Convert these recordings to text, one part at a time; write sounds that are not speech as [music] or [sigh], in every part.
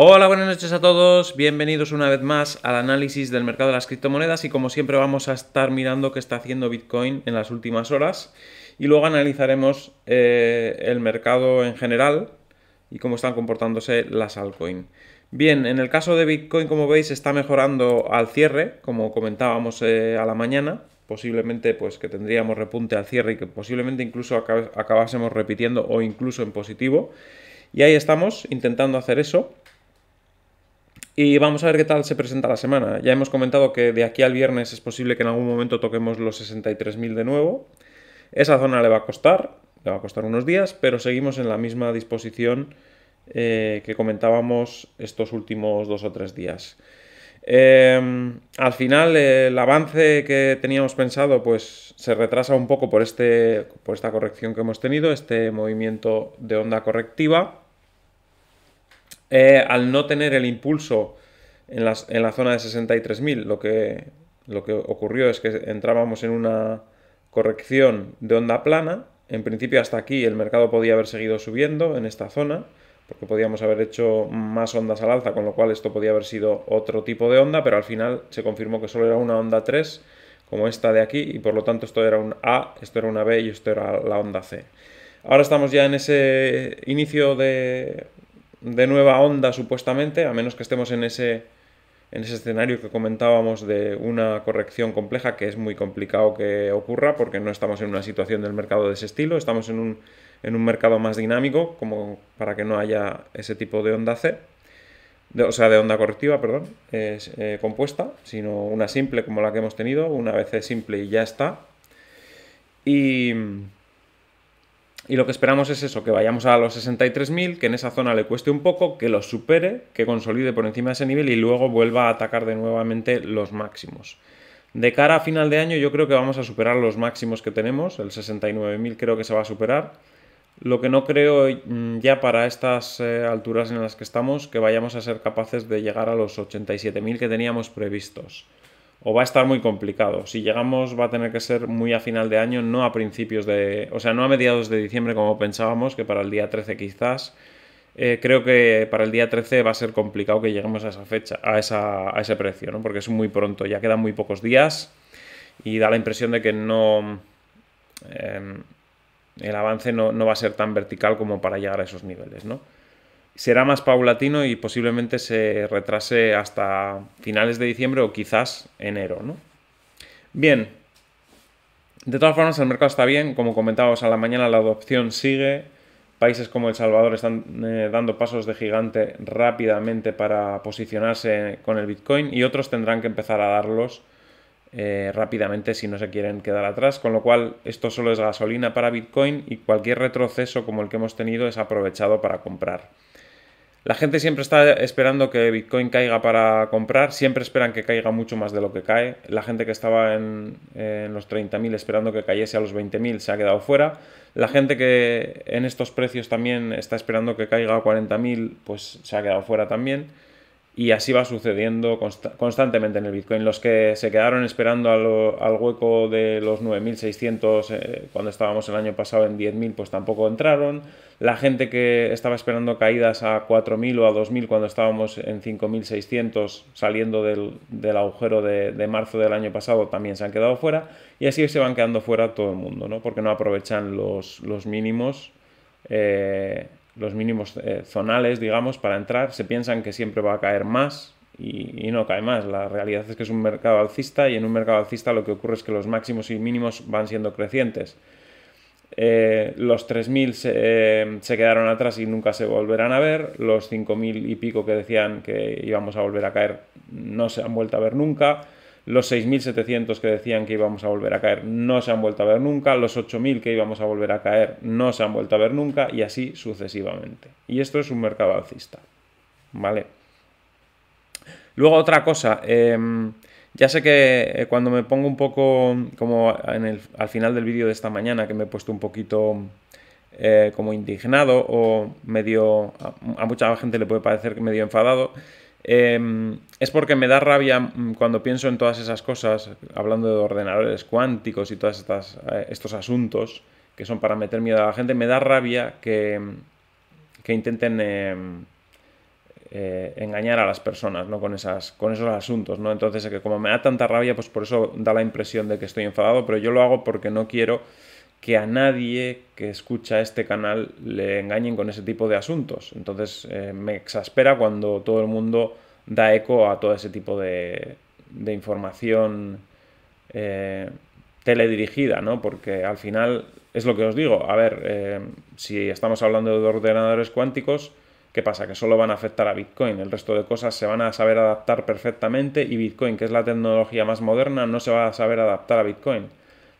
Hola, buenas noches a todos. Bienvenidos una vez más al análisis del mercado de las criptomonedas y como siempre vamos a estar mirando qué está haciendo Bitcoin en las últimas horas y luego analizaremos eh, el mercado en general y cómo están comportándose las altcoins. Bien, en el caso de Bitcoin, como veis, está mejorando al cierre, como comentábamos eh, a la mañana. Posiblemente, pues que tendríamos repunte al cierre y que posiblemente incluso acabásemos repitiendo o incluso en positivo. Y ahí estamos intentando hacer eso. Y vamos a ver qué tal se presenta la semana. Ya hemos comentado que de aquí al viernes es posible que en algún momento toquemos los 63.000 de nuevo. Esa zona le va a costar, le va a costar unos días, pero seguimos en la misma disposición eh, que comentábamos estos últimos dos o tres días. Em, al final, el avance que teníamos pensado, pues se retrasa un poco por, este, por esta corrección que hemos tenido, este movimiento de onda correctiva. Eh, al no tener el impulso en, la zona de 63.000, lo que, lo que ocurrió es que entrábamos en una corrección de onda plana. En principio hasta aquí el mercado podía haber seguido subiendo en esta zona, porque podíamos haber hecho más ondas al alza, con lo cual esto podía haber sido otro tipo de onda, pero al final se confirmó que solo era una onda 3, como esta de aquí, y por lo tanto esto era un A, esto era una B y esto era la onda C. Ahora estamos ya en ese inicio de de nueva onda supuestamente, a menos que estemos en ese, en ese escenario que comentábamos de una corrección compleja que es muy complicado que ocurra porque no estamos en una situación del mercado de ese estilo, estamos en un, mercado más dinámico como para que no haya ese tipo de onda C. o sea, de onda correctiva, perdón, es, eh, compuesta, sino una simple como la que hemos tenido, una vez simple y ya está. Y, y lo que esperamos es eso, que vayamos a los 63.000, que en esa zona le cueste un poco, que los supere, que consolide por encima de ese nivel y luego vuelva a atacar de nuevamente los máximos. De cara a final de año yo creo que vamos a superar los máximos que tenemos, el 69.000 creo que se va a superar. Lo que no creo mm, ya para estas eh, alturas en las que estamos, que vayamos a ser capaces de llegar a los 87.000 que teníamos previstos o va a estar muy complicado. Si llegamos va a tener que ser muy a final de año, no a principios de, o sea, no a mediados de diciembre como pensábamos, que para el día 13 quizás. Eh, creo que para el día 13 va a ser complicado que lleguemos a esa fecha, a, a ese precio, ¿no? porque es muy pronto, ya quedan muy pocos días y da la impresión de que no... Em, el avance no, va a ser tan vertical como para llegar a esos niveles, ¿no? será más paulatino y posiblemente se retrase hasta finales de diciembre o quizás enero, ¿no? Bien. De todas formas, el mercado está bien, como comentábamos a la mañana, la adopción sigue. Países como El Salvador están eh, dando pasos de gigante rápidamente para posicionarse con el Bitcoin y otros tendrán que empezar a darlos eh, rápidamente si no se quieren quedar atrás, con lo cual esto solo es gasolina para Bitcoin y cualquier retroceso como el que hemos tenido es aprovechado para comprar. La gente siempre está esperando que Bitcoin caiga para comprar, siempre esperan que caiga mucho más de lo que cae. La gente que estaba en, los 30.000 esperando que cayese a los 20.000 se ha quedado fuera. La gente que en estos precios también está esperando que caiga a 40.000 pues se ha quedado fuera también. Y así va sucediendo constantemente en el Bitcoin. Los que se quedaron esperando al hueco de los 9.600 eh, cuando estábamos el año pasado en 10.000, pues tampoco entraron. La gente que estaba esperando caídas a 4.000 o a 2.000 cuando estábamos en 5.600 saliendo del, del agujero de, de, marzo del año pasado también se han quedado fuera. Y así se van quedando fuera todo el mundo, ¿no? Porque no aprovechan los, los mínimos. Eh, los mínimos eh, zonales, digamos, para entrar. Se piensan que siempre va a caer más y, no cae más. La realidad es que es un mercado alcista y en un mercado alcista lo que ocurre es que los máximos y mínimos van siendo crecientes. Eh, los 3.000 eh, se, quedaron atrás y nunca se volverán a ver. Los 5.000 y pico que decían que íbamos a volver a caer no se han vuelto a ver nunca los 6.700 que decían que íbamos a volver a caer no se han vuelto a ver nunca, los 8.000 que íbamos a volver a caer no se han vuelto a ver nunca y así sucesivamente. Y esto es un mercado alcista. ¿Vale? Luego otra cosa, em, ya sé que eh, cuando me pongo un poco, como en al final del vídeo de esta mañana, que me he puesto un poquito eh, como indignado o medio, a, mucha gente le puede parecer que medio enfadado, Em, es porque me da rabia mm, cuando pienso en todas esas cosas, hablando de ordenadores cuánticos y todos eh, estos asuntos que son para meter miedo a la gente, me da rabia que, mm, que intenten em, eh, engañar a las personas ¿no? con, esas, con esos asuntos. ¿no? Entonces, eh, que como me da tanta rabia, pues por eso da la impresión de que estoy enfadado, pero yo lo hago porque no quiero que a nadie que escucha este canal le engañen con ese tipo de asuntos. Entonces eh, me exaspera cuando todo el mundo da eco a todo ese tipo de, de información eh, teledirigida, ¿no? Porque al final es lo que os digo. A ver, eh, si estamos hablando de ordenadores cuánticos, ¿qué pasa? Que solo van a afectar a Bitcoin. El resto de cosas se van a saber adaptar perfectamente y Bitcoin, que es la tecnología más moderna, no se va a saber adaptar a Bitcoin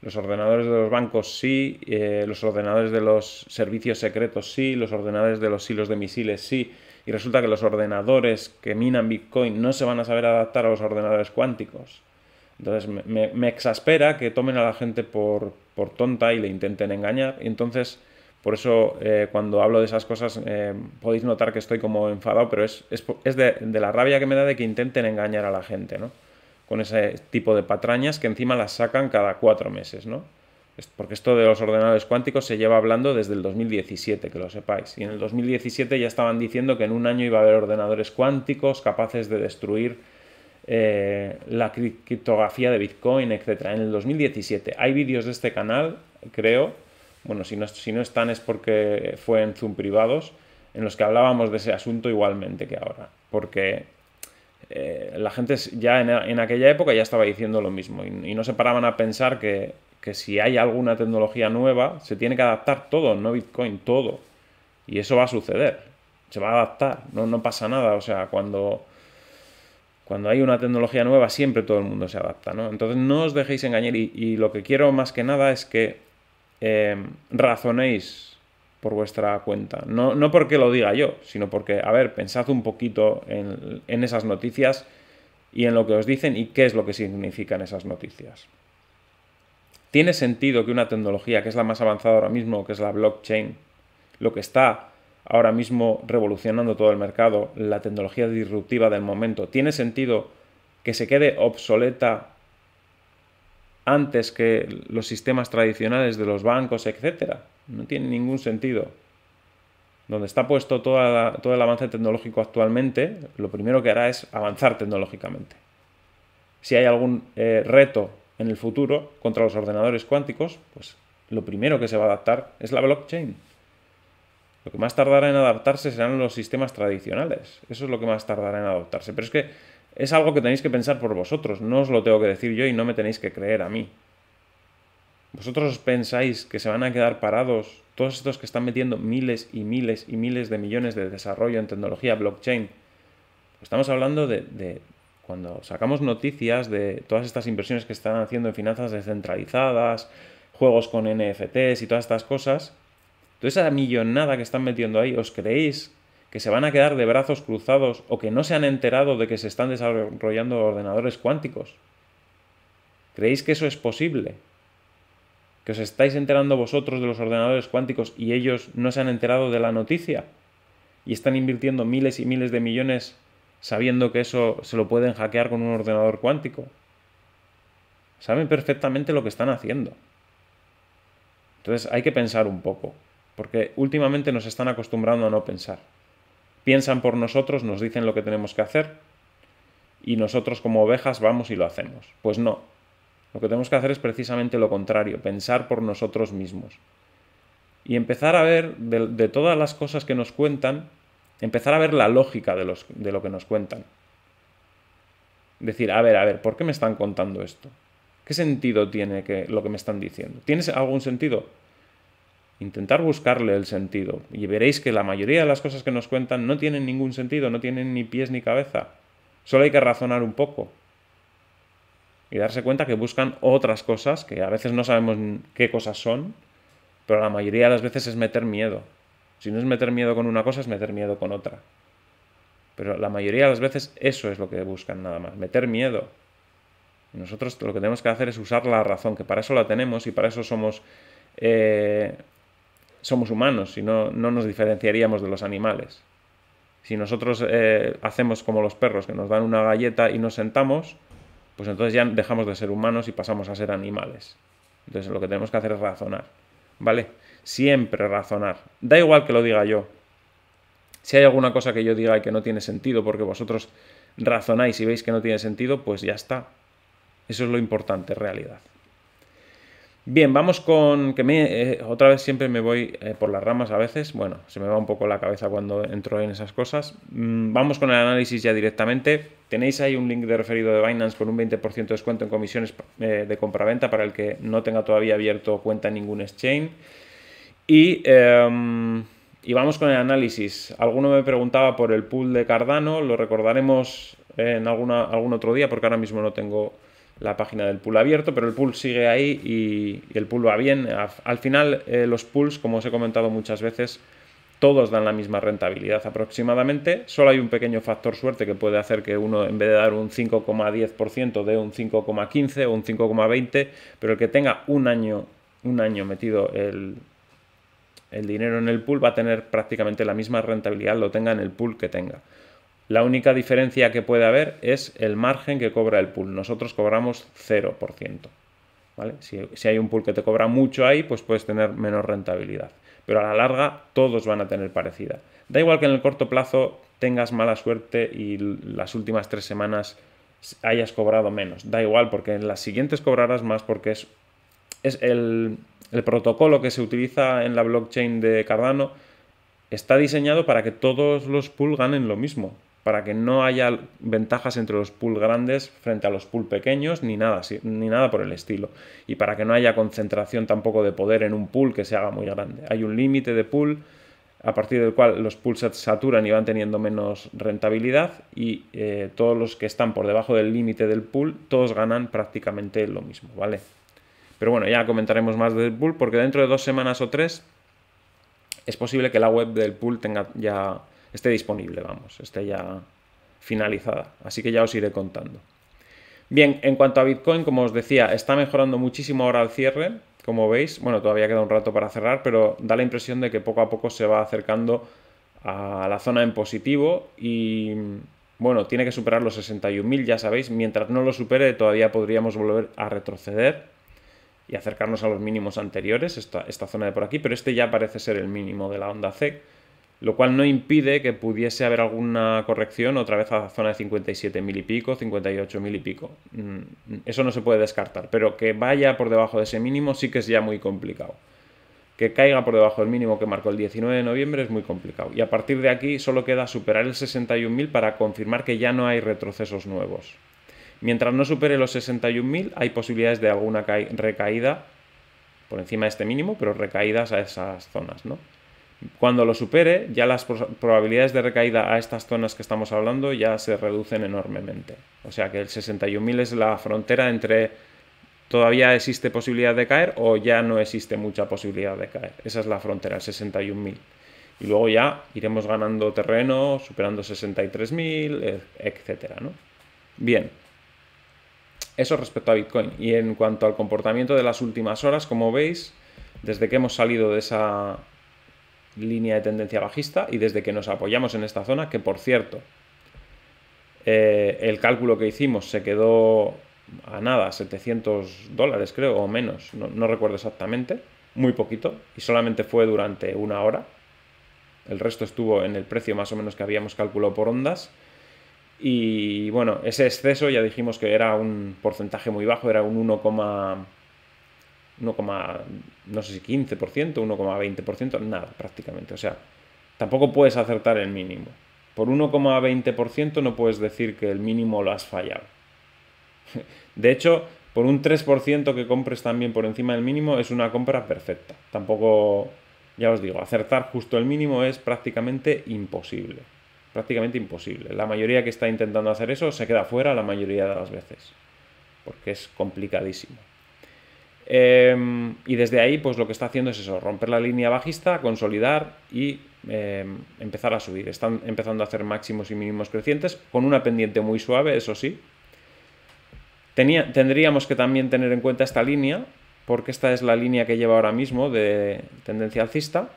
los ordenadores de los bancos sí, eh, los ordenadores de los servicios secretos sí, los ordenadores de los hilos de misiles sí, y resulta que los ordenadores que minan Bitcoin no se van a saber adaptar a los ordenadores cuánticos. Entonces me, exaspera que tomen a la gente por, tonta y le intenten engañar. Y entonces, por eso eh, cuando hablo de esas cosas eh, podéis notar que estoy como enfadado, pero es, de, de, la rabia que me da de que intenten engañar a la gente, ¿no? con ese tipo de patrañas que encima las sacan cada cuatro meses, ¿no? Porque esto de los ordenadores cuánticos se lleva hablando desde el 2017, que lo sepáis. Y en el 2017 ya estaban diciendo que en un año iba a haber ordenadores cuánticos capaces de destruir eh, la criptografía de Bitcoin, etc. En el 2017 hay vídeos de este canal, creo. Bueno, si no, si no están es porque fue en Zoom privados, en los que hablábamos de ese asunto igualmente que ahora. Porque eh, la gente ya en, aquella época ya estaba diciendo lo mismo y, no se paraban a pensar que, si hay alguna tecnología nueva, se tiene que adaptar todo, no Bitcoin, todo. Y eso va a suceder, se va a adaptar, no, no pasa nada, o sea, cuando... Cuando hay una tecnología nueva siempre todo el mundo se adapta, ¿no? Entonces no os dejéis engañar y, lo que quiero más que nada es que eh, razonéis por vuestra cuenta. No, no porque lo diga yo, sino porque, a ver, pensad un poquito en, en esas noticias y en lo que os dicen y qué es lo que significan esas noticias. ¿Tiene sentido que una tecnología que es la más avanzada ahora mismo, que es la blockchain, lo que está ahora mismo revolucionando todo el mercado, la tecnología disruptiva del momento, ¿tiene sentido que se quede obsoleta antes que los sistemas tradicionales de los bancos, etcétera? No tiene ningún sentido. Donde está puesto todo el avance tecnológico actualmente, lo primero que hará es avanzar tecnológicamente. Si hay algún eh, reto en el futuro contra los ordenadores cuánticos, pues lo primero que se va a adaptar es la blockchain. Lo que más tardará en adaptarse serán los sistemas tradicionales. Eso es lo que más tardará en adaptarse. Pero es que es algo que tenéis que pensar por vosotros. No os lo tengo que decir yo y no me tenéis que creer a mí. ¿Vosotros pensáis que se van a quedar parados todos estos que están metiendo miles y miles y miles de millones de desarrollo en tecnología blockchain? Estamos hablando de, de cuando sacamos noticias de todas estas inversiones que están haciendo en finanzas descentralizadas, juegos con NFTs y todas estas cosas, toda esa millonada que están metiendo ahí, ¿os creéis que se van a quedar de brazos cruzados o que no se han enterado de que se están desarrollando ordenadores cuánticos? ¿Creéis que eso es posible? que os estáis enterando vosotros de los ordenadores cuánticos y ellos no se han enterado de la noticia y están invirtiendo miles y miles de millones sabiendo que eso se lo pueden hackear con un ordenador cuántico. Saben perfectamente lo que están haciendo. Entonces hay que pensar un poco, porque últimamente nos están acostumbrando a no pensar. Piensan por nosotros, nos dicen lo que tenemos que hacer y nosotros como ovejas vamos y lo hacemos. Pues no, lo que tenemos que hacer es precisamente lo contrario, pensar por nosotros mismos. Y empezar a ver de, todas las cosas que nos cuentan, empezar a ver la lógica de, lo que nos cuentan. Decir, a ver, a ver, ¿por qué me están contando esto? ¿Qué sentido tiene que, lo que me están diciendo? ¿Tiene algún sentido? Intentar buscarle el sentido. Y veréis que la mayoría de las cosas que nos cuentan no tienen ningún sentido, no tienen ni pies ni cabeza. Solo hay que razonar un poco y darse cuenta que buscan otras cosas que a veces no sabemos qué cosas son, pero la mayoría de las veces es meter miedo. Si no es meter miedo con una cosa, es meter miedo con otra. Pero la mayoría de las veces eso es lo que buscan nada más, meter miedo. nosotros lo que tenemos que hacer es usar la razón, que para eso la tenemos y para eso somos, eh, somos humanos, si no, no nos diferenciaríamos de los animales. Si nosotros eh, hacemos como los perros, que nos dan una galleta y nos sentamos, pues entonces ya dejamos de ser humanos y pasamos a ser animales. Entonces lo que tenemos que hacer es razonar, ¿vale? Siempre razonar. Da igual que lo diga yo. Si hay alguna cosa que yo diga que no tiene sentido porque vosotros razonáis y veis que no tiene sentido, pues ya está. Eso es lo importante realidad. Bien, vamos con que me, eh, otra vez siempre me voy eh, por las ramas a veces. Bueno, se me va un poco la cabeza cuando entro en esas cosas. Mm, vamos con el análisis ya directamente. Tenéis ahí un link de referido de Binance con un 20% de descuento en comisiones de eh, de compraventa para el que no tenga todavía abierto cuenta en ningún exchange. Y, em, y vamos con el análisis. Alguno me preguntaba por el pool de Cardano, lo recordaremos en algún otro día porque ahora mismo no tengo la página del pool abierto, pero el pool sigue ahí y, el pool va bien. Al final, eh, los pools, como os he comentado muchas veces, todos dan la misma rentabilidad aproximadamente. Solo hay un pequeño factor suerte que puede hacer que uno, en vez de dar un 5,10%, dé un 5,15 o un 5,20, pero el que tenga un año, un año metido el, el dinero en el pool va a tener prácticamente la misma rentabilidad, lo tenga en el pool que tenga. La única diferencia que puede haber es el margen que cobra el pool. Nosotros cobramos 0%. ¿vale? Si, hay un pool que te cobra mucho ahí, pues puedes tener menos rentabilidad. Pero a la larga todos van a tener parecida. Da igual que en el corto plazo tengas mala suerte y las últimas tres semanas hayas cobrado menos. Da igual porque en las siguientes cobrarás más porque es, el, protocolo que se utiliza en la blockchain de Cardano. Está diseñado para que todos los pool ganen lo mismo para que no haya ventajas entre los pool grandes frente a los pool pequeños ni nada, ni nada por el estilo. Y para que no haya concentración tampoco de poder en un pool que se haga muy grande. Hay un límite de pool a partir del cual los pools se saturan y van teniendo menos rentabilidad y eh, todos los que están por debajo del límite del pool, todos ganan prácticamente lo mismo, ¿vale? Pero bueno, ya comentaremos más del pool porque dentro de dos semanas o tres es posible que la web del pool tenga ya esté disponible, vamos, esté ya finalizada. Así que ya os iré contando. Bien, en cuanto a Bitcoin, como os decía, está mejorando muchísimo ahora al cierre, como veis. Bueno, todavía queda un rato para cerrar, pero da la impresión de que poco a poco se va acercando a la zona en positivo y bueno, tiene que superar los 61.000, ya sabéis, mientras no lo supere todavía podríamos volver a retroceder y acercarnos a los mínimos anteriores, esta, esta zona de por aquí, pero este ya parece ser el mínimo de la onda C, lo cual no impide que pudiese haber alguna corrección otra vez a la zona de 57.000 y pico, 58.000 y pico. Mm, eso no se puede descartar, pero que vaya por debajo de ese mínimo sí que es ya muy complicado. Que caiga por debajo del mínimo que marcó el 19 de noviembre es muy complicado. Y a partir de aquí solo queda superar el 61.000 para confirmar que ya no hay retrocesos nuevos. Mientras no supere los 61.000 hay posibilidades de alguna recaída por encima de este mínimo, pero recaídas a esas zonas, ¿no? Cuando lo supere, ya las probabilidades de recaída a estas zonas que estamos hablando ya se reducen enormemente. O sea que el 61.000 es la frontera entre todavía existe posibilidad de caer o ya no existe mucha posibilidad de caer. Esa es la frontera, el 61.000. Y luego ya iremos ganando terreno, superando 63.000, e, etc. Bien. Eso respecto a Bitcoin. Y en cuanto al comportamiento de las últimas horas, como veis, desde que hemos salido de esa línea de tendencia bajista y desde que nos apoyamos en esta zona, que por cierto, eh, el cálculo que hicimos se quedó a nada, 700 dólares creo, o menos, no, recuerdo exactamente, muy poquito, y solamente fue durante una hora. El resto estuvo en el precio más o menos que habíamos calculado por ondas. Y bueno, ese exceso ya dijimos que era un porcentaje muy bajo, era un 1, 1, no sé si 15%, 1,20%, nada prácticamente. O sea, tampoco puedes acertar el mínimo. Por 1,20% no puedes decir que el mínimo lo has fallado. [laughs] De hecho, por un 3% que compres también por encima del mínimo es una compra perfecta. Tampoco, ya os digo, acertar justo el mínimo es prácticamente imposible. Prácticamente imposible. La mayoría que está intentando hacer eso se queda fuera la mayoría de las veces. Porque es complicadísimo. Em, y desde ahí, pues lo que está haciendo es eso, romper la línea bajista, consolidar y em, empezar a subir. Están empezando a hacer máximos y mínimos crecientes, con una pendiente muy suave, eso sí. tendríamos que también tener en cuenta esta línea, porque esta es la línea que lleva ahora mismo de tendencia alcista.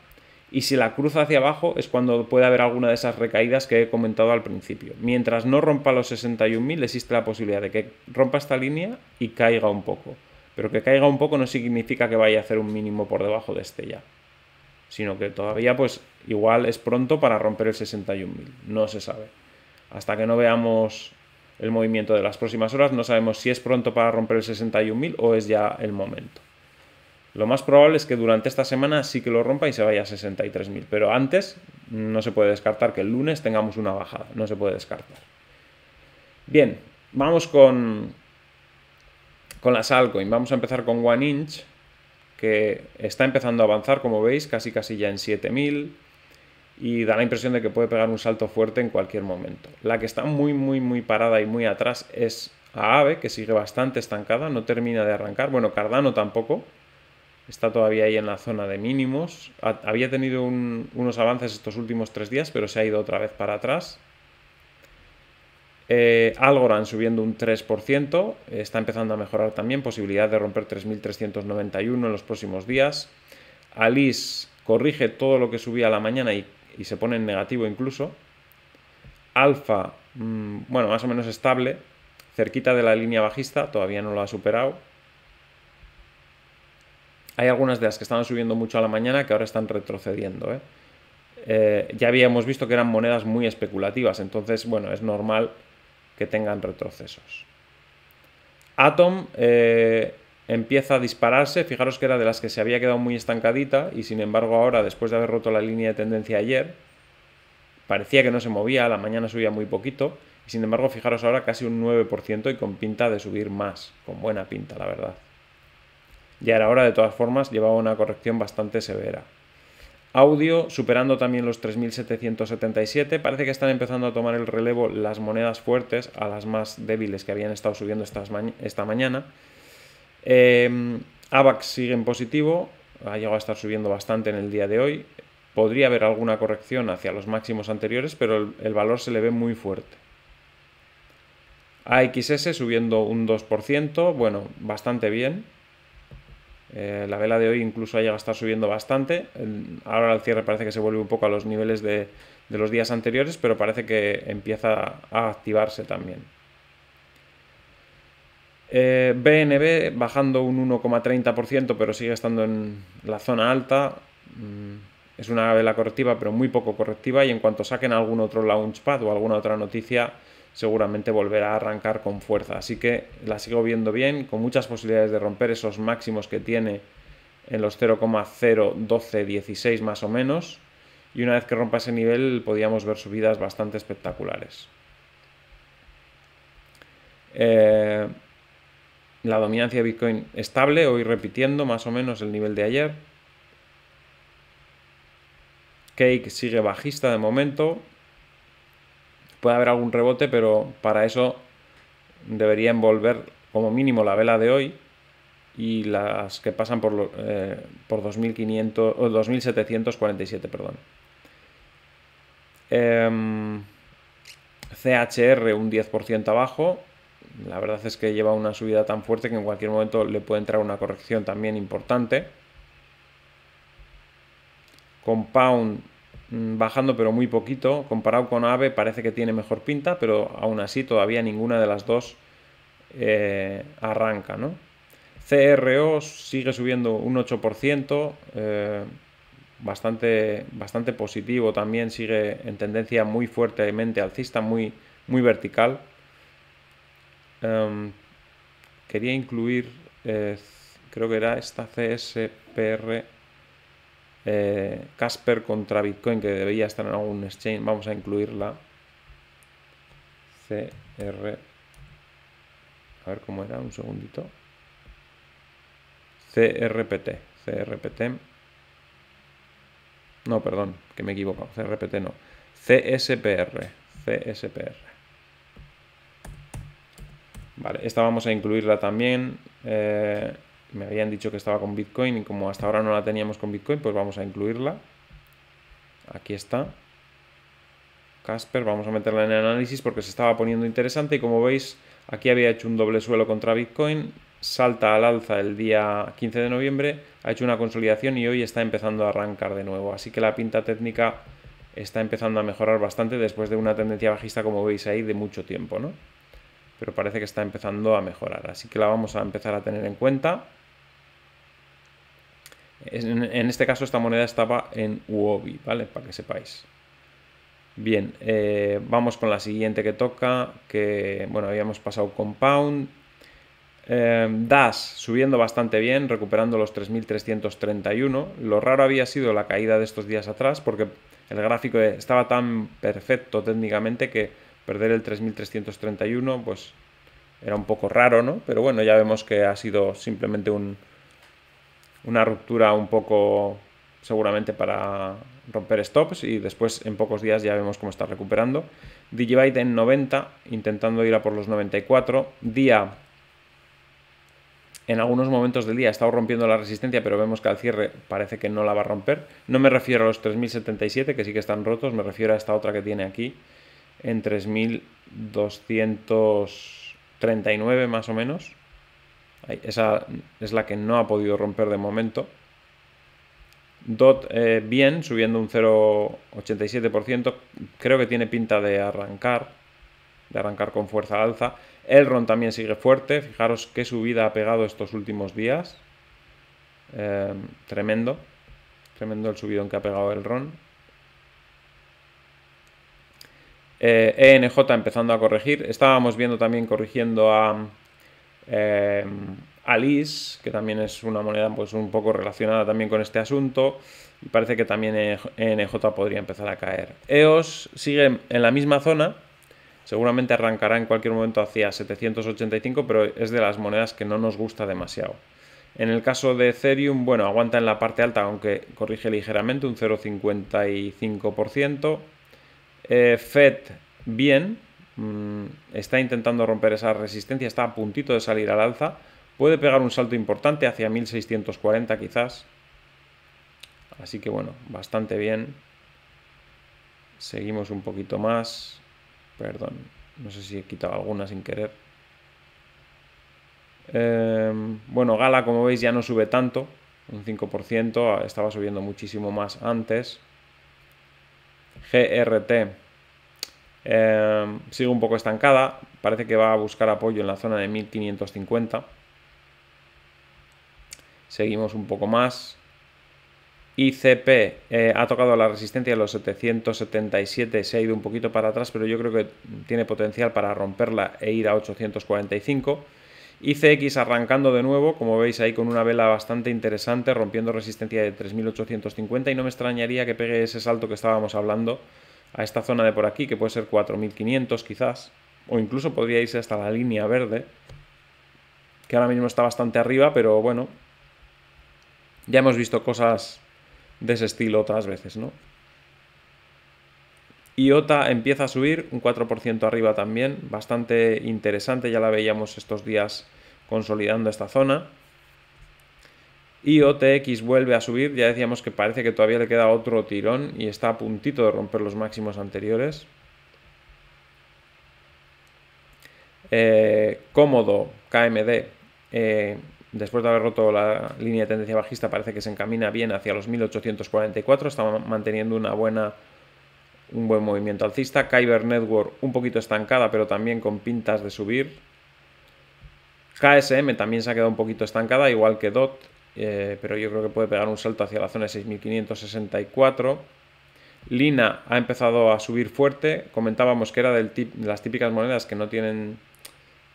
Y si la cruza hacia abajo es cuando puede haber alguna de esas recaídas que he comentado al principio. Mientras no rompa los 61.000 existe la posibilidad de que rompa esta línea y caiga un poco. Pero que caiga un poco no significa que vaya a hacer un mínimo por debajo de este ya. Sino que todavía, pues, igual es pronto para romper el 61.000. No se sabe. Hasta que no veamos el movimiento de las próximas horas, no sabemos si es pronto para romper el 61.000 o es ya el momento. Lo más probable es que durante esta semana sí que lo rompa y se vaya a 63.000, pero antes no se puede descartar que el lunes tengamos una bajada, no se puede descartar. Bien, vamos con, con las altcoins. Vamos a empezar con One Inch, que está empezando a avanzar, como veis, casi casi ya en 7000 y da la impresión de que puede pegar un salto fuerte en cualquier momento. La que está muy, muy, muy parada y muy atrás es Aave, que sigue bastante estancada, no termina de arrancar. Bueno, Cardano tampoco, está todavía ahí en la zona de mínimos. Había tenido unos avances estos últimos tres días, pero se ha ido otra vez para atrás. Eh, Algorand subiendo un 3%, está empezando a mejorar también, posibilidad de romper 3.391 en los próximos días. Alice corrige todo lo que subía a la mañana y, se pone en negativo incluso. Alfa, mm, bueno, más o menos estable, cerquita de la línea bajista, todavía no lo ha superado. Hay algunas de las que estaban subiendo mucho a la mañana que ahora están retrocediendo. ¿eh? Eh, ya habíamos visto que eran monedas muy especulativas, entonces, bueno, es normal que tengan retrocesos. Atom eh, empieza a dispararse, fijaros que era de las que se había quedado muy estancadita y sin embargo ahora, después de haber roto la línea de tendencia ayer, parecía que no se movía, la mañana subía muy poquito y sin embargo fijaros ahora casi un 9% y con pinta de subir más, con buena pinta la verdad. Ya era hora de todas formas, llevaba una corrección bastante severa. Audio superando también los 3.777. Parece que están empezando a tomar el relevo las monedas fuertes a las más débiles que habían estado subiendo esta mañana. Em, AVAX sigue en positivo, ha llegado a estar subiendo bastante en el día de hoy. Podría haber alguna corrección hacia los máximos anteriores, pero el, el valor se le ve muy fuerte. AXS subiendo un 2%, bueno, bastante bien. Eh, la vela de hoy incluso ha llegado a estar subiendo bastante. Ahora el cierre parece que se vuelve un poco a los niveles de, los días anteriores, pero parece que empieza a activarse también. BNB eh, bajando un 1,30%, pero sigue estando en la zona alta. Mm, es una vela correctiva, pero muy poco correctiva. Y en cuanto saquen algún otro launchpad o alguna otra noticia, seguramente volverá a arrancar con fuerza. Así que la sigo viendo bien, con muchas posibilidades de romper esos máximos que tiene en los 0,01216 más o menos. Y una vez que rompa ese nivel podríamos ver subidas bastante espectaculares. Eh, la dominancia de Bitcoin estable, hoy repitiendo más o menos el nivel de ayer. Cake sigue bajista de momento, Puede haber algún rebote, pero para eso debería envolver como mínimo la vela de hoy y las que pasan por, 2747. Eh, perdón. Em, CHR un 10% abajo. La verdad es que lleva una subida tan fuerte que en cualquier momento le puede entrar una corrección también importante. Compound Mm, bajando pero muy poquito. Comparado con AVE parece que tiene mejor pinta, pero aún así todavía ninguna de las dos eh, arranca. CRO sigue subiendo un 8%, eh, bastante, bastante positivo también, sigue en tendencia muy fuertemente alcista, muy, muy vertical. Em, quería incluir, eh, creo que era esta CSPR eh, Casper contra Bitcoin, que debería estar en algún exchange. Vamos a incluirla. CR. A ver cómo era, un segundito. CRPT. CRPT. No, perdón, que me equivoco. CRPT no. CSPR. CSPR. Vale, esta vamos a incluirla también. Eh, me habían dicho que estaba con Bitcoin y como hasta ahora no la teníamos con Bitcoin, pues vamos a incluirla. Aquí está. Casper, vamos a meterla en el análisis porque se estaba poniendo interesante y como veis aquí había hecho un doble suelo contra Bitcoin, salta al alza el día 15 de noviembre, ha hecho una consolidación y hoy está empezando a arrancar de nuevo. Así que la pinta técnica está empezando a mejorar bastante después de una tendencia bajista como veis ahí de mucho tiempo, Pero parece que está empezando a mejorar, así que la vamos a empezar a tener en cuenta. En, este caso esta moneda estaba en Uobi, ¿vale? Para que sepáis. Bien, eh, vamos con la siguiente que toca, que bueno, habíamos pasado Compound. Eh, em, DAS subiendo bastante bien, recuperando los 3.331. Lo raro había sido la caída de estos días atrás, porque el gráfico estaba tan perfecto técnicamente que perder el 3.331, pues era un poco raro, ¿no? Pero bueno, ya vemos que ha sido simplemente un, una ruptura un poco seguramente para romper stops y después en pocos días ya vemos cómo está recuperando. Digibyte en 90, intentando ir a por los 94. Día en algunos momentos del día ha estado rompiendo la resistencia, pero vemos que al cierre parece que no la va a romper. No me refiero a los 3077, que sí que están rotos, me refiero a esta otra que tiene aquí, en 3239 más o menos. Esa es la que no ha podido romper de momento. DOT eh, bien, subiendo un 0,87%. Creo que tiene pinta de arrancar, de arrancar con fuerza alza. El RON también sigue fuerte. Fijaros qué subida ha pegado estos últimos días. Eh, tremendo. Tremendo el subido en que ha pegado el RON. ENJ eh, e empezando a corregir. Estábamos viendo también corrigiendo a eh, Alice, que también es una moneda pues, un poco relacionada también con este asunto. parece que también nj e podría empezar a caer. EOS sigue en la misma zona. Seguramente arrancará en cualquier momento hacia 785, pero es de las monedas que no nos gusta demasiado. En el caso de Ethereum, bueno, aguanta en la parte alta, aunque corrige ligeramente, un 0,55%. Eh, FED, bien, Mm, está intentando romper esa resistencia, está a puntito de salir al alza, puede pegar un salto importante hacia 1640 quizás. Así que bueno, bastante bien. Seguimos un poquito más. Perdón, no sé si he quitado alguna sin querer. Em, bueno, Gala, como veis, ya no sube tanto, un 5%, estaba subiendo muchísimo más antes. GRT eh, sigue un poco estancada, parece que va a buscar apoyo en la zona de 1550. Seguimos un poco más. ICP eh, ha tocado la resistencia de los 777, se ha ido un poquito para atrás, pero yo creo que tiene potencial para romperla e ir a 845. ICX arrancando de nuevo, como veis ahí con una vela bastante interesante, rompiendo resistencia de 3850 y no me extrañaría que pegue ese salto que estábamos hablando a esta zona de por aquí, que puede ser 4500 quizás, o incluso podría irse hasta la línea verde, que ahora mismo está bastante arriba, pero bueno, ya hemos visto cosas de ese estilo otras veces, ¿no? Y IOTA empieza a subir, un 4% arriba también, bastante interesante, ya la veíamos estos días consolidando esta zona. IOTX OTX vuelve a subir, ya decíamos que parece que todavía le queda otro tirón y está a puntito de romper los máximos anteriores. Eh, cómodo, KMD, eh, después de haber roto la línea de tendencia bajista, parece que se encamina bien hacia los 1844, está manteniendo una buena, un buen movimiento alcista. Kyber Network un poquito estancada, pero también con pintas de subir. KSM también se ha quedado un poquito estancada, igual que DOT. Eh, pero yo creo que puede pegar un salto hacia la zona de 6564. Lina ha empezado a subir fuerte, comentábamos que era de las típicas monedas que no tienen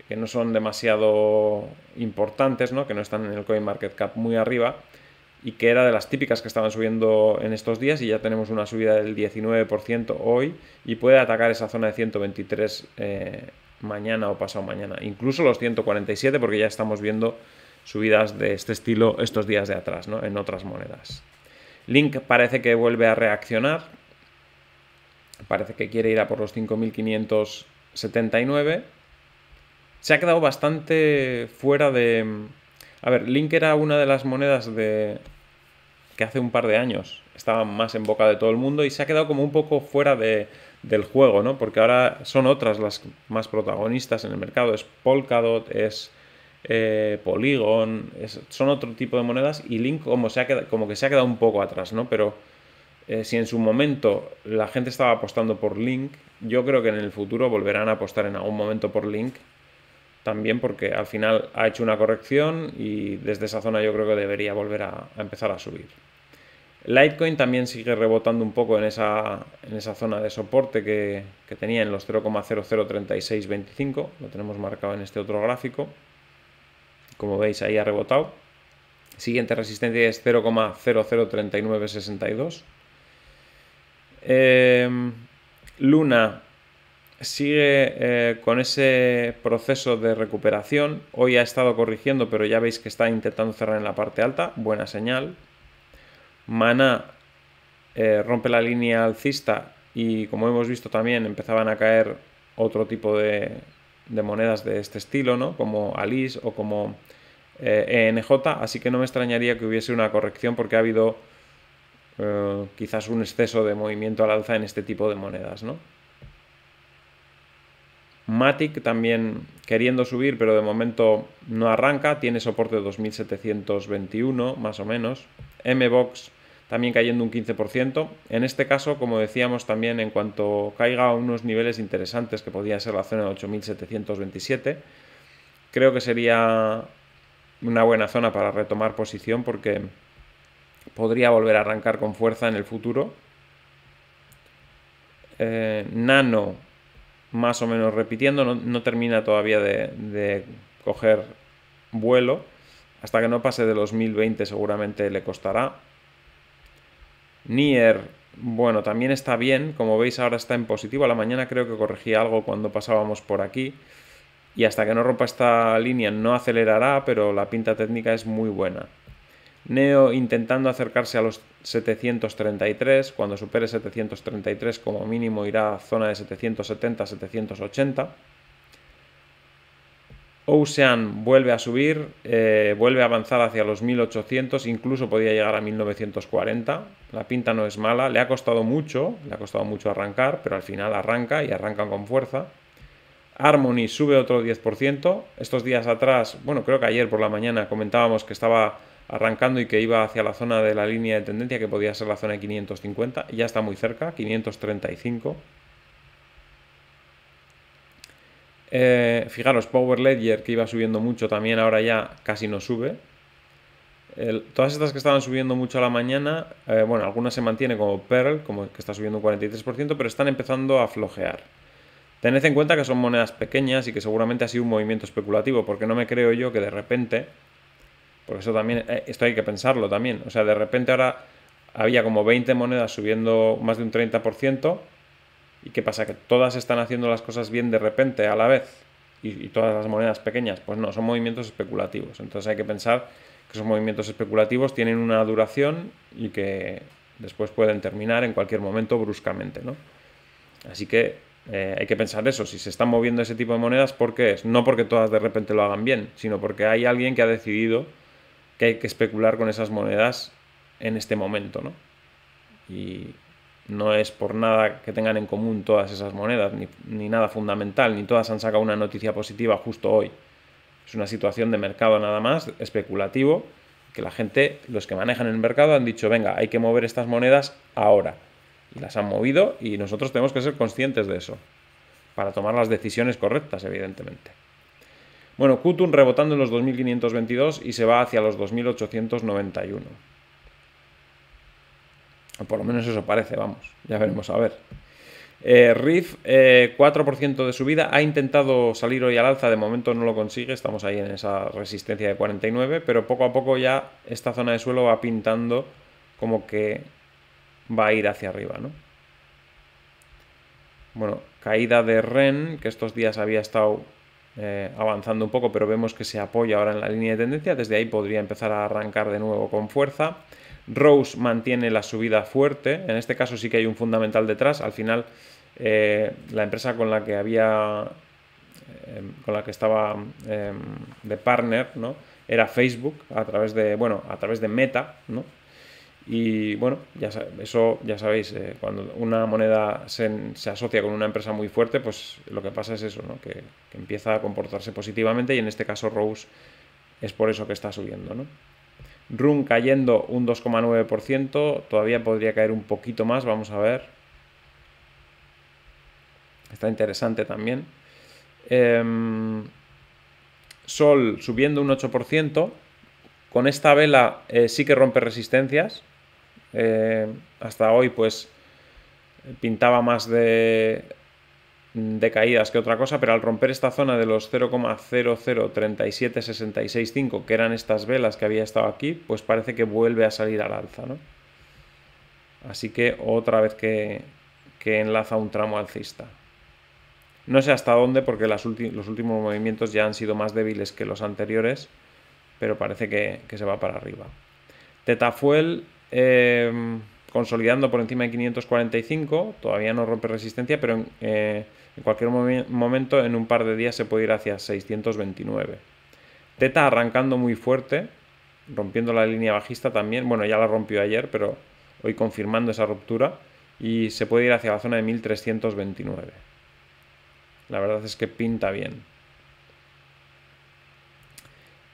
que no son demasiado importantes, ¿no? que no están en el CoinMarketCap muy arriba y que era de las típicas que estaban subiendo en estos días y ya tenemos una subida del 19% hoy y puede atacar esa zona de 123 eh, mañana o pasado mañana, incluso los 147 porque ya estamos viendo subidas de este estilo estos días de atrás, ¿no? En otras monedas. Link parece que vuelve a reaccionar. Parece que quiere ir a por los 5.579. Se ha quedado bastante fuera de... A ver, Link era una de las monedas de... que hace un par de años estaba más en boca de todo el mundo y se ha quedado como un poco fuera de, del juego, ¿no? Porque ahora son otras las más protagonistas en el mercado. Es Polkadot, es eh, son otro tipo de monedas y Link como, se ha quedado, como que se ha quedado un poco atrás, Pero eh, si en su momento la gente estaba apostando por Link, yo creo que en el futuro volverán a apostar en algún momento por Link también porque al final ha hecho una corrección y desde esa zona yo creo que debería volver a, empezar a subir. Litecoin también sigue rebotando un poco en esa, zona de soporte que, que tenía en los 0,003625, lo tenemos marcado en este otro gráfico. Como veis, ahí ha rebotado. Siguiente resistencia es 0,003962. Em, Luna sigue eh, con ese proceso de recuperación. Hoy ha estado corrigiendo, pero ya veis que está intentando cerrar en la parte alta. Buena señal. Mana eh, rompe la línea alcista y como hemos visto también empezaban a caer otro tipo de, de monedas de este estilo, ¿no? Como Alice o como ENJ, eh, e así que no me extrañaría que hubiese una corrección porque ha habido eh, quizás un exceso de movimiento al alza en este tipo de monedas, ¿no? Matic también queriendo subir, pero de momento no arranca, tiene soporte 2721 más o menos. MBox también cayendo un 15%. En este caso, como decíamos también, en cuanto caiga a unos niveles interesantes, que podría ser la zona de 8.727, creo que sería una buena zona para retomar posición porque podría volver a arrancar con fuerza en el futuro. Eh, nano, más o menos repitiendo, no, termina todavía de, de coger vuelo. Hasta que no pase de los 1020 seguramente le costará, Nier, bueno, también está bien, como veis ahora está en positivo, a la mañana creo que corregía algo cuando pasábamos por aquí, y hasta que no rompa esta línea no acelerará, pero la pinta técnica es muy buena. Neo intentando acercarse a los 733, cuando supere 733 como mínimo irá a zona de 770-780. Ocean vuelve a subir, eh, vuelve a avanzar hacia los 1800, incluso podía llegar a 1940. La pinta no es mala, le ha costado mucho, le ha costado mucho arrancar, pero al final arranca y arranca con fuerza. Harmony sube otro 10%. Estos días atrás, bueno, creo que ayer por la mañana comentábamos que estaba arrancando y que iba hacia la zona de la línea de tendencia, que podía ser la zona de 550. Ya está muy cerca, 535. Eh, fijaros, Power Ledger, que iba subiendo mucho, también ahora ya casi no sube. todas estas que estaban subiendo mucho a la mañana, eh, bueno, algunas se mantienen como Pearl, como que está subiendo un 43%, pero están empezando a flojear. Tened en cuenta que son monedas pequeñas y que seguramente ha sido un movimiento especulativo, porque no me creo yo que de repente, porque eso también, eh, esto hay que pensarlo también, o sea, de repente ahora había como 20 monedas subiendo más de un 30%, ¿Y qué pasa? ¿Que todas están haciendo las cosas bien de repente, a la vez? Y, todas las monedas pequeñas. Pues no, son movimientos especulativos. Entonces hay que pensar que esos movimientos especulativos tienen una duración y que después pueden terminar en cualquier momento bruscamente, ¿no? Así que eh, hay que pensar eso, si se están moviendo ese tipo de monedas, ¿por qué es? No porque todas de repente lo hagan bien, sino porque hay alguien que ha decidido que hay que especular con esas monedas en este momento, ¿no? Y, no es por nada que tengan en común todas esas monedas, ni, nada fundamental, ni todas han sacado una noticia positiva justo hoy. Es una situación de mercado nada más, especulativo, que la gente, los que manejan el mercado, han dicho, venga, hay que mover estas monedas ahora. Y las han movido y nosotros tenemos que ser conscientes de eso, para tomar las decisiones correctas, evidentemente. Bueno, Kutun rebotando en los 2.522 y se va hacia los 2.891 por lo menos eso parece, vamos. Ya veremos a ver. Eh, Riff, 4% eh, de subida. Ha intentado salir hoy al alza, de momento no lo consigue. Estamos ahí en esa resistencia de 49, pero poco a poco ya esta zona de suelo va pintando como que va a ir hacia arriba, ¿no? Bueno, caída de REN, que estos días había estado eh, avanzando un poco, pero vemos que se apoya ahora en la línea de tendencia. Desde ahí podría empezar a arrancar de nuevo con fuerza. Rose mantiene la subida fuerte, en este caso sí que hay un fundamental detrás, al final eh, la empresa con la que había, eh, con la que estaba eh, de partner, ¿no? Era Facebook a través de, bueno, a través de Meta, ¿no? Y bueno, ya, eso ya sabéis, cuando una moneda se, asocia con una empresa muy fuerte, pues lo que pasa es eso, ¿no? que, que empieza a comportarse positivamente y en este caso Rose es por eso que está subiendo. ¿no? RUN cayendo un 2,9%, todavía podría caer un poquito más, vamos a ver. Está interesante también. Em, Sol subiendo un 8%. Con esta vela eh, sí que rompe resistencias. Eh, hasta hoy pues pintaba más de Mm, de caídas que otra cosa, pero al romper esta zona de los 0,0037665, que eran estas velas que había estado aquí, pues parece que vuelve a salir al alza, ¿no? Así que otra vez que, enlaza un tramo alcista. No sé hasta dónde, porque los últimos movimientos ya han sido más débiles que los anteriores, pero parece que, se va para arriba. Tetafuel em, consolidando por encima de 545, todavía no rompe resistencia, pero... Eh, en cualquier momento, en un par de días, se puede ir hacia 629. Teta arrancando muy fuerte, rompiendo la línea bajista también. Bueno, ya la rompió ayer, pero hoy confirmando esa ruptura. Y se puede ir hacia la zona de 1329. La verdad es que pinta bien.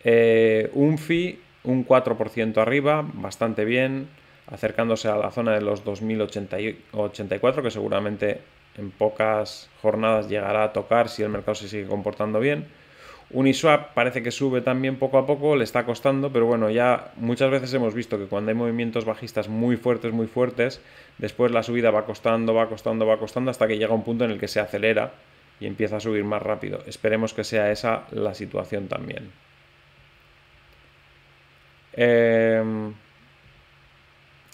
UNFI eh, un FI, un 4% arriba, bastante bien, acercándose a la zona de los 2084, que seguramente en pocas jornadas llegará a tocar si el mercado se sigue comportando bien. Uniswap parece que sube también poco a poco, le está costando, pero bueno, ya muchas veces hemos visto que cuando hay movimientos bajistas muy fuertes, muy fuertes, después la subida va costando, va costando, va costando, hasta que llega un punto en el que se acelera y empieza a subir más rápido. Esperemos que sea esa la situación también. Em,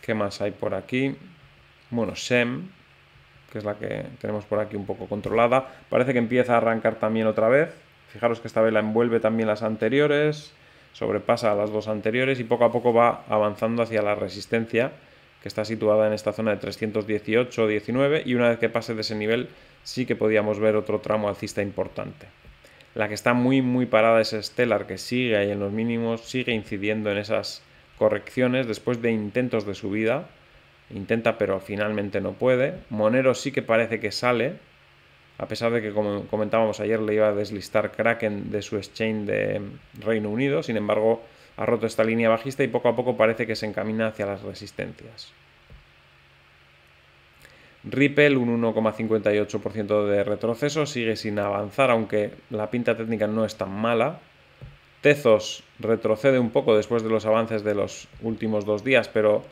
¿Qué más hay por aquí? Bueno, SEM, que es la que tenemos por aquí un poco controlada. Parece que empieza a arrancar también otra vez. Fijaros que esta vela envuelve también las anteriores, sobrepasa a las dos anteriores y poco a poco va avanzando hacia la resistencia que está situada en esta zona de 318-19 y una vez que pase de ese nivel sí que podíamos ver otro tramo alcista importante. La que está muy muy parada es Stellar que sigue ahí en los mínimos, sigue incidiendo en esas correcciones después de intentos de subida Intenta, pero finalmente no puede. Monero sí que parece que sale, a pesar de que, como comentábamos ayer, le iba a deslistar Kraken de su exchange de Reino Unido. Sin embargo, ha roto esta línea bajista y poco a poco parece que se encamina hacia las resistencias. Ripple, un 1,58% de retroceso, sigue sin avanzar, aunque la pinta técnica no es tan mala. Tezos retrocede un poco después de los avances de los últimos dos días, pero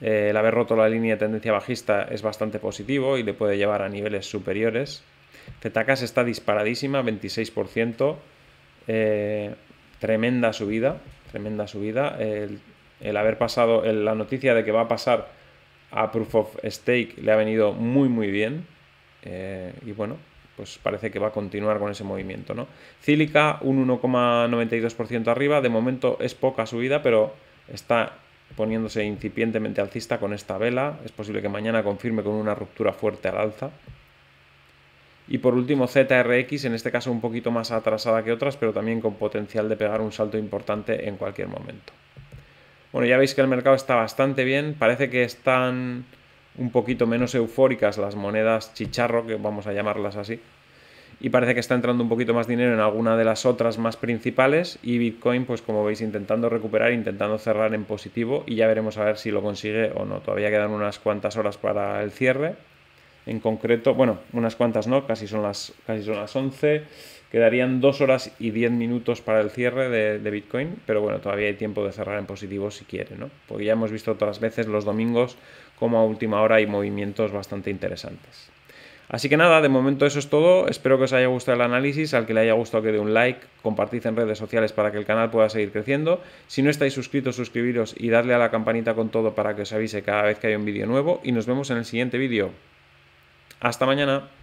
eh, el haber roto la línea de tendencia bajista es bastante positivo y le puede llevar a niveles superiores. tetakas está disparadísima, 26%. Eh, tremenda subida, tremenda subida. El, haber pasado, la noticia de que va a pasar a Proof of Stake le ha venido muy, muy bien. Eh, y bueno, pues parece que va a continuar con ese movimiento, ¿no? Cílica, un 1,92% arriba. De momento es poca subida, pero está poniéndose incipientemente alcista con esta vela. Es posible que mañana confirme con una ruptura fuerte al alza. Y por último ZRX, en este caso un poquito más atrasada que otras, pero también con potencial de pegar un salto importante en cualquier momento. Bueno, ya veis que el mercado está bastante bien. Parece que están un poquito menos eufóricas las monedas chicharro, que vamos a llamarlas así, y parece que está entrando un poquito más dinero en alguna de las otras más principales y Bitcoin pues como veis intentando recuperar, intentando cerrar en positivo y ya veremos a ver si lo consigue o no. Todavía quedan unas cuantas horas para el cierre. En concreto, bueno, unas cuantas no, casi son las, casi son las 11. Quedarían 2 horas y 10 minutos para el cierre de, de, Bitcoin, pero bueno, todavía hay tiempo de cerrar en positivo si quiere, ¿no? Porque ya hemos visto otras veces los domingos como a última hora hay movimientos bastante interesantes. Así que nada, de momento eso es todo. Espero que os haya gustado el análisis, al que le haya gustado que dé un like, compartid en redes sociales para que el canal pueda seguir creciendo. Si no estáis suscritos, suscribiros y darle a la campanita con todo para que os avise cada vez que hay un vídeo nuevo. Y nos vemos en el siguiente vídeo. Hasta mañana.